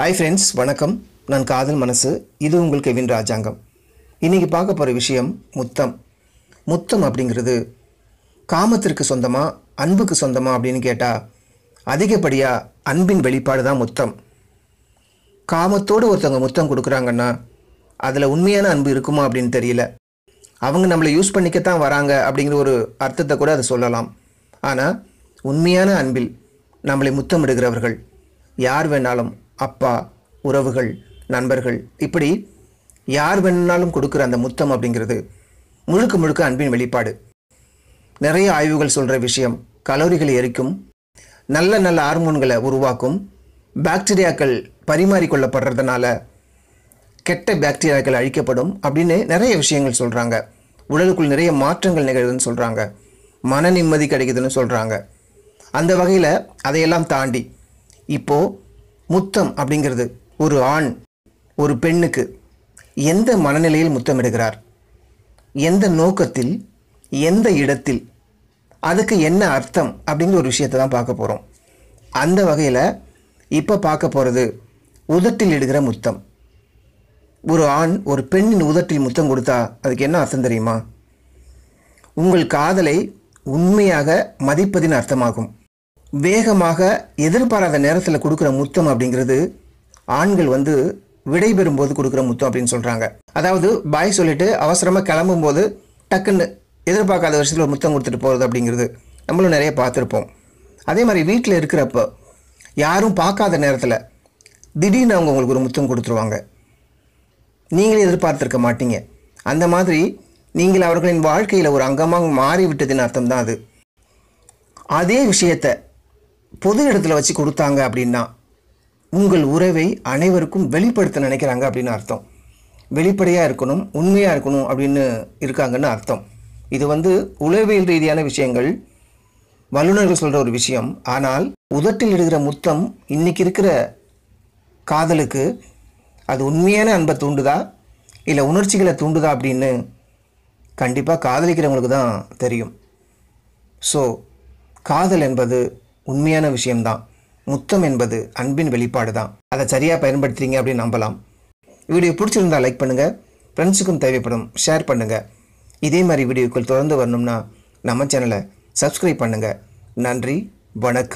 hi friends வணக்கம் நான் காதல் மனசு இது உங்கள் கெவின் ராஜாங்கம் இன்றைக்கி பார்க்க போகிற விஷயம் முத்தம் முத்தம் அப்படிங்கிறது காமத்திற்கு சொந்தமாக அன்புக்கு சொந்தமாக அப்படின்னு கேட்டால் அதிகப்படியாக அன்பின் வெளிப்பாடு தான் முத்தம் காமத்தோடு ஒருத்தவங்க முத்தம் கொடுக்குறாங்கன்னா அதில் உண்மையான அன்பு இருக்குமா அப்படின்னு தெரியல அவங்க நம்மளை யூஸ் பண்ணிக்கத்தான் வராங்க அப்படிங்கிற ஒரு அர்த்தத்தை கூட அதை சொல்லலாம் ஆனால் உண்மையான அன்பில் நம்மளை முத்தம் எடுக்கிறவர்கள் யார் வேணாலும் அப்பா உறவுகள் நண்பர்கள் இப்படி யார் வேணுனாலும் கொடுக்குற அந்த முத்தம் அப்படிங்கிறது முழுக்க முழுக்க அன்பின் வெளிப்பாடு நிறைய ஆய்வுகள் சொல்கிற விஷயம் கலோரிகளை எரிக்கும் நல்ல நல்ல ஹார்மோன்களை உருவாக்கும் பாக்டீரியாக்கள் பரிமாறிக்கொள்ளப்படுறதுனால கெட்ட பாக்டீரியாக்கள் அழிக்கப்படும் அப்படின்னு நிறைய விஷயங்கள் சொல்கிறாங்க உடலுக்குள் நிறைய மாற்றங்கள் நிகழுதுன்னு சொல்கிறாங்க மன நிம்மதி கிடைக்குதுன்னு சொல்கிறாங்க அந்த வகையில் அதையெல்லாம் தாண்டி இப்போது முத்தம் அப்படிங்கிறது ஒரு ஆண் ஒரு பெண்ணுக்கு எந்த மனநிலையில் முத்தமிடுகிறார் எந்த நோக்கத்தில் எந்த இடத்தில் அதுக்கு என்ன அர்த்தம் அப்படிங்கிற ஒரு விஷயத்தை தான் பார்க்க போகிறோம் அந்த வகையில் இப்போ பார்க்க போகிறது உதட்டில் இடுகிற முத்தம் ஒரு ஆண் ஒரு பெண்ணின் உதட்டில் முத்தம் கொடுத்தா அதுக்கு என்ன அர்த்தம் தெரியுமா உங்கள் காதலை உண்மையாக மதிப்பதின் அர்த்தமாகும் வேகமாக எதிர்பாராத நேரத்தில் கொடுக்குற முத்தம் அப்படிங்கிறது ஆண்கள் வந்து விடைபெறும் போது கொடுக்குற முத்தம் அப்படின்னு சொல்கிறாங்க அதாவது பாய் சொல்லிட்டு அவசரமாக கிளம்பும்போது டக்குன்னு எதிர்பார்க்காத வருஷத்தில் முத்தம் கொடுத்துட்டு போகிறது அப்படிங்கிறது நம்மளும் நிறைய பார்த்துருப்போம் அதே மாதிரி வீட்டில் இருக்கிறப்ப யாரும் பார்க்காத நேரத்தில் திடீர்னு அவங்க உங்களுக்கு ஒரு முத்தம் கொடுத்துருவாங்க நீங்களே எதிர்பார்த்துருக்க மாட்டீங்க அந்த மாதிரி நீங்கள் அவர்களின் வாழ்க்கையில் ஒரு அங்கமாக மாறிவிட்டதின் அர்த்தம் தான் அது அதே விஷயத்தை பொது இடத்துல வச்சு கொடுத்தாங்க அப்படின்னா உங்கள் உறவை அனைவருக்கும் வெளிப்படுத்த நினைக்கிறாங்க அப்படின்னு அர்த்தம் வெளிப்படையாக இருக்கணும் உண்மையாக இருக்கணும் அப்படின்னு இருக்காங்கன்னு அர்த்தம் இது வந்து உளவியல் ரீதியான விஷயங்கள் வல்லுநர்கள் சொல்கிற ஒரு விஷயம் ஆனால் உதட்டில் இடுகிற முத்தம் இன்றைக்கி இருக்கிற காதலுக்கு அது உண்மையான அன்பை தூண்டுதா இல்லை உணர்ச்சிகளை தூண்டுதா அப்படின்னு கண்டிப்பாக காதலிக்கிறவங்களுக்கு தான் தெரியும் ஸோ காதல் என்பது உண்மையான விஷயம்தான் முத்தம் என்பது அன்பின் வெளிப்பாடு தான் அதை சரியாக பயன்படுத்துகிறீங்க அப்படின்னு நம்பலாம் வீடியோ பிடிச்சிருந்தால் லைக் பண்ணுங்கள் ஃப்ரெண்ட்ஸுக்கும் தேவைப்படும் ஷேர் பண்ணுங்கள் இதே மாதிரி வீடியோக்கள் தொடர்ந்து வரணும்னா நம்ம சேனலை சப்ஸ்கிரைப் பண்ணுங்கள் நன்றி வணக்கம்